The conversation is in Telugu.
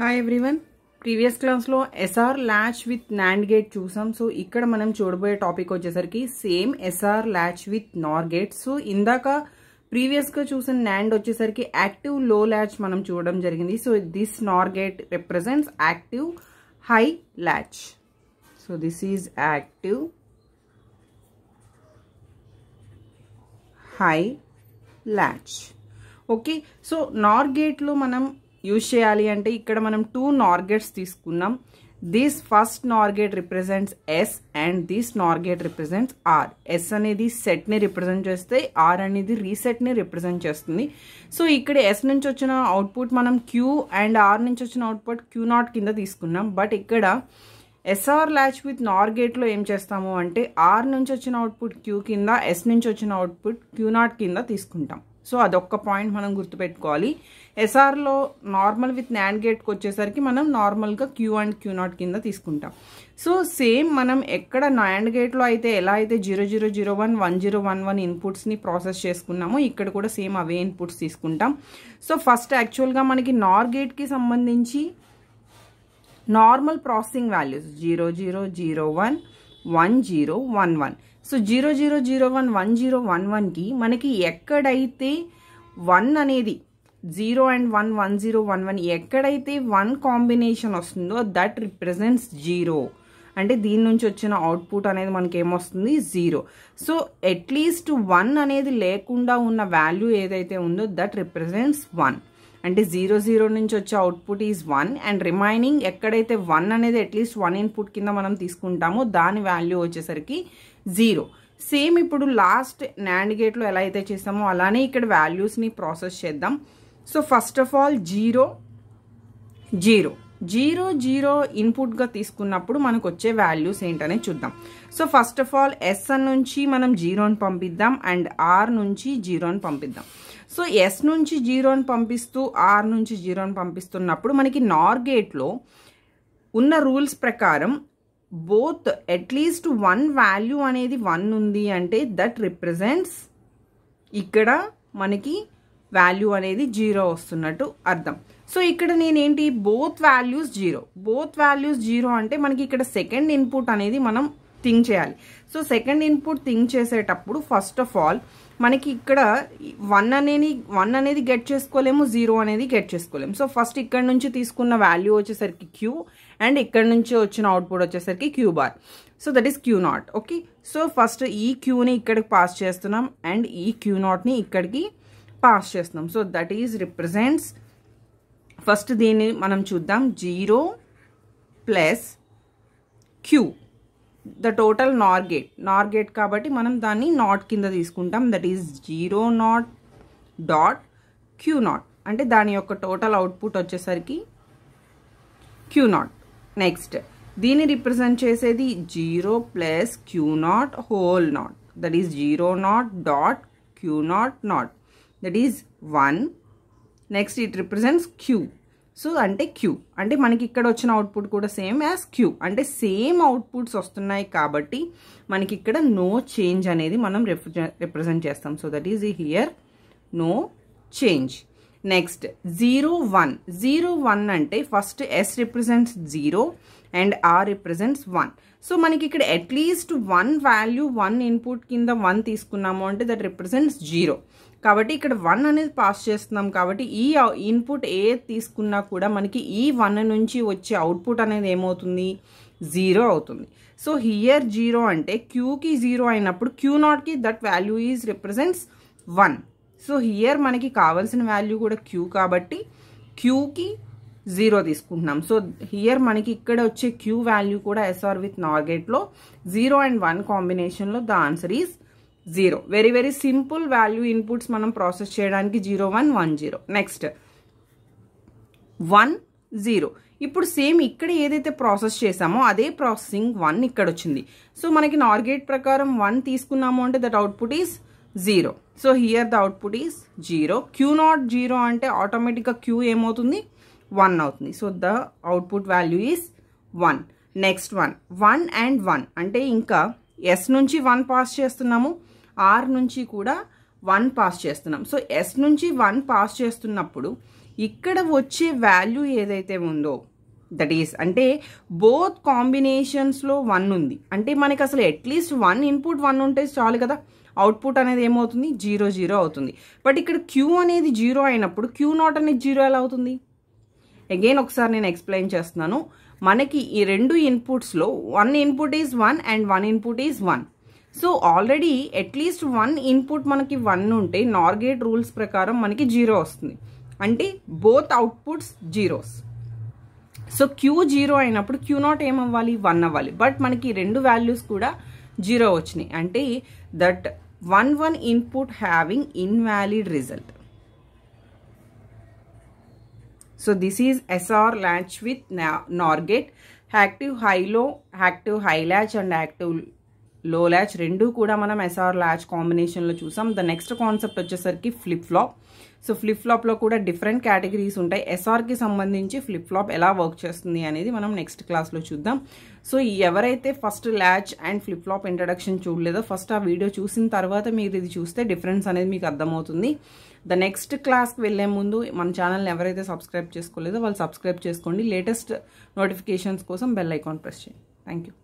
హాయ్ ఎవ్రీవన్ ప్రీవియస్ క్లాస్లో SR latch with NAND gate చూసాం సో ఇక్కడ మనం చూడబోయే టాపిక్ వచ్చేసరికి same SR latch with NOR gate so ఇందాక ప్రీవియస్గా చూసిన నాండ్ వచ్చేసరికి యాక్టివ్ లో ల్యాచ్ మనం చూడడం జరిగింది so this NOR gate represents active high latch so this is active high latch okay so NOR గేట్లో మనం యూజ్ చేయాలి అంటే ఇక్కడ మనం టూ నార్గేట్స్ తీసుకున్నాం this first NOR gate represents S and this NOR gate represents R S అనేది సెట్ని రిప్రజెంట్ చేస్తే ఆర్ అనేది రీసెట్ని రిప్రజెంట్ చేస్తుంది సో ఇక్కడ ఎస్ నుంచి వచ్చిన అవుట్పుట్ మనం క్యూ అండ్ ఆర్ నుంచి వచ్చిన అవుట్పుట్ క్యూ నాట్ కింద తీసుకున్నాం బట్ ఇక్కడ ఎస్ఆర్ ల్యాచ్ విత్ నార్గేట్లో ఏం చేస్తాము అంటే ఆర్ నుంచి వచ్చిన అవుట్పుట్ క్యూ కింద ఎస్ నుంచి వచ్చిన అవుట్పుట్ క్యూ నాట్ కింద తీసుకుంటాం సో అదొక్క పాయింట్ మనం గుర్తుపెట్టుకోవాలి ఎస్ఆర్లో నార్మల్ విత్ న్యాండ్ గేట్కి వచ్చేసరికి మనం నార్మల్గా క్యూ అండ్ క్యూ నాట్ కింద తీసుకుంటాం సో సేమ్ మనం ఎక్కడ న్యాండ్ గేట్లో అయితే ఎలా అయితే zero zero zero one one zero one one ఇన్పుట్స్ని ప్రాసెస్ చేసుకున్నామో ఇక్కడ కూడా సేమ్ అవే ఇన్పుట్స్ తీసుకుంటాం సో ఫస్ట్ యాక్చువల్గా మనకి నార్ గేట్కి సంబంధించి normal processing values zero zero zero one one zero one one so zero zero zero one one zero one వన్కి మనకి ఎక్కడైతే వన్ అనేది zero and one one zero one one ఎక్కడైతే వన్ కాంబినేషన్ వస్తుందో దట్ రిప్రజెంట్స్ జీరో అంటే దీని నుంచి వచ్చిన అవుట్పుట్ అనేది మనకి ఏమొస్తుంది జీరో సో అట్లీస్ట్ వన్ అనేది లేకుండా ఉన్న వాల్యూ ఏదైతే ఉందో దట్ రిప్రజెంట్స్ వన్ అంటే జీరో జీరో నుంచి వచ్చే output is one and remaining ఎక్కడైతే వన్ అనేది అట్లీస్ట్ వన్ ఇన్పుట్ కింద మనం తీసుకుంటామో దాని వాల్యూ వచ్చేసరికి జీరో సేమ్ ఇప్పుడు లాస్ట్ నాండ్ గేట్లో ఎలా అయితే చేసామో అలానే ఇక్కడ వాల్యూస్ని ప్రాసెస్ చేద్దాం so first of all zero zero zero zero ఇన్పుట్గా తీసుకున్నప్పుడు మనకు వచ్చే వాల్యూస్ ఏంటనే చూద్దాం so first of all S N నుంచి మనం జీరోని పంపిద్దాం అండ్ ఆర్ నుంచి జీరోని పంపిద్దాం సో ఎస్ నుంచి జీరోని పంపిస్తూ ఆర్ నుంచి జీరోని పంపిస్తున్నప్పుడు మనకి నార్ గేట్లో ఉన్న రూల్స్ ప్రకారం బోత్ అట్లీస్ట్ వన్ వాల్యూ అనేది వన్ ఉంది అంటే దట్ రిప్రజెంట్స్ ఇక్కడ మనకి వాల్యూ అనేది జీరో వస్తున్నట్టు అర్థం సో ఇక్కడ నేనేంటి both values zero both values zero అంటే మనకి ఇక్కడ సెకండ్ ఇన్పుట్ అనేది మనం థింక్ చేయాలి సో సెకండ్ ఇన్పుట్ థింక్ చేసేటప్పుడు ఫస్ట్ ఆఫ్ ఆల్ మనకి ఇక్కడ వన్ అనేది వన్ అనేది గెట్ చేసుకోలేము జీరో అనేది గెట్ చేసుకోలేము సో ఫస్ట్ ఇక్కడ నుంచి తీసుకున్న వాల్యూ వచ్చేసరికి క్యూ అండ్ ఇక్కడ నుంచి వచ్చిన అవుట్పుట్ వచ్చేసరికి Q bar so that is Q not okay so first ఈ క్యూని ఇక్కడికి పాస్ చేస్తున్నాం అండ్ ఈ క్యూ నాట్ని ఇక్కడికి పాస్ చేస్తున్నాం so that is represents first దీన్ని మనం చూద్దాం zero plus Q the total NOR gate NOR gate కాబట్టి మనం దాన్ని నాట్ కింద తీసుకుంటాం that is zero not dot Q not అంటే దాని యొక్క టోటల్ అవుట్పుట్ వచ్చేసరికి క్యూ నాట్ నెక్స్ట్ దీన్ని రిప్రజెంట్ చేసేది zero plus Q not whole not that is zero not dot Q not not that is one next it represents Q so అంటే క్యూ అంటే మనకి ఇక్కడ వచ్చిన అవుట్పుట్ కూడా సేమ్ యాజ్ క్యూ అంటే సేమ్ అవుట్పుట్స్ వస్తున్నాయి కాబట్టి మనకి ఇక్కడ నో చేంజ్ అనేది మనం రిప్రజెంట్ చేస్తాం so that is here no change next zero one zero one అంటే first S represents zero and R represents one so మనకి ఇక్కడ at least one value one input కింద వన్ తీసుకున్నాము అంటే దట్ రిప్రజెంట్స్ జీరో కాబట్టి ఇక్కడ వన్ అనేది పాస్ చేస్తున్నాం కాబట్టి ఈ ఇన్పుట్ ఏ తీసుకున్నా కూడా మనకి ఈ వన్ నుంచి వచ్చే అవుట్పుట్ అనేది ఏమవుతుంది జీరో అవుతుంది సో హియర్ జీరో అంటే క్యూకి జీరో అయినప్పుడు క్యూ నాట్కి that value is represents one so here మనకి కావాల్సిన వాల్యూ కూడా క్యూ కాబట్టి క్యూకి జీరో తీసుకుంటున్నాం సో హియర్ మనకి ఇక్కడ వచ్చే క్యూ వాల్యూ కూడా ఎస్ఆర్ విత్ నార్గేట్లో జీరో అండ్ వన్ కాంబినేషన్లో the answer is zero very very simple value inputs మనం ప్రాసెస్ చేయడానికి zero one one zero next one zero ఇప్పుడు సేమ్ ఇక్కడ ఏదైతే ప్రాసెస్ చేసామో అదే ప్రాసెసింగ్ వన్ ఇక్కడ వచ్చింది సో మనకి నార్గేట్ ప్రకారం వన్ తీసుకున్నాము అంటే that output is zero so here the output is zero Q not zero అంటే ఆటోమేటిక్గా క్యూ ఏమవుతుంది వన్ అవుతుంది so the output value is one next one one and one అంటే ఇంకా ఎస్ నుంచి వన్ పాస్ చేస్తున్నాము ఆర్ నుంచి కూడా వన్ పాస్ చేస్తున్నాం సో ఎస్ నుంచి వన్ పాస్ చేస్తున్నప్పుడు ఇక్కడ వచ్చే వాల్యూ ఏదైతే ఉందో దట్ ఈస్ అంటే బోత్ కాంబినేషన్స్లో వన్ ఉంది అంటే మనకి అసలు అట్లీస్ట్ వన్ ఇన్పుట్ వన్ ఉంటే చాలు కదా అవుట్పుట్ అనేది ఏమవుతుంది జీరో జీరో అవుతుంది బట్ ఇక్కడ క్యూ అనేది జీరో అయినప్పుడు క్యూ నాట్ అనేది జీరో ఎలా అవుతుంది అగైన్ ఒకసారి నేను ఎక్స్ప్లెయిన్ చేస్తున్నాను మనకి ఈ రెండు ఇన్పుట్స్లో one input is one and one input is one so already at least one input మనకి వన్ ఉంటే నార్గేట్ రూల్స్ ప్రకారం మనకి జీరో వస్తుంది అంటే both outputs zeros so Q zero అయినప్పుడు క్యూ నాట్ ఏమవ్వాలి వన్ అవ్వాలి బట్ మనకి రెండు వాల్యూస్ కూడా జీరో వచ్చినాయి అంటే that one one input having invalid result so this is SR latch with NOR gate active high low active high latch and active లో ల్యాచ్ రెండు కూడా మనం ఎస్ఆర్ ల్యాచ్ కాంబినేషన్లో చూసాం ద నెక్స్ట్ కాన్సెప్ట్ వచ్చేసరికి ఫ్లిప్ ఫ్లాప్ సో ఫ్లిప్ ఫ్లాప్లో కూడా డిఫరెంట్ కేటగిరీస్ ఉంటాయి ఎస్ఆర్కి సంబంధించి ఫ్లిప్ ఫ్లాప్ ఎలా వర్క్ చేస్తుంది అనేది మనం నెక్స్ట్ క్లాస్లో చూద్దాం సో ఎవరైతే first latch and flip flop introduction చూడలేదో ఫస్ట్ ఆ వీడియో చూసిన తర్వాత మీరు ఇది చూస్తే డిఫరెన్స్ అనేది మీకు అర్థమవుతుంది ద నెక్స్ట్ క్లాస్కి వెళ్లే ముందు మన ఛానల్ని ఎవరైతే సబ్స్క్రైబ్ చేసుకోలేదో వాళ్ళు సబ్స్క్రైబ్ చేసుకోండి లేటెస్ట్ నోటిఫికేషన్స్ కోసం బెల్ ఐకాన్ ప్రెస్ చేయండి థ్యాంక్ యూ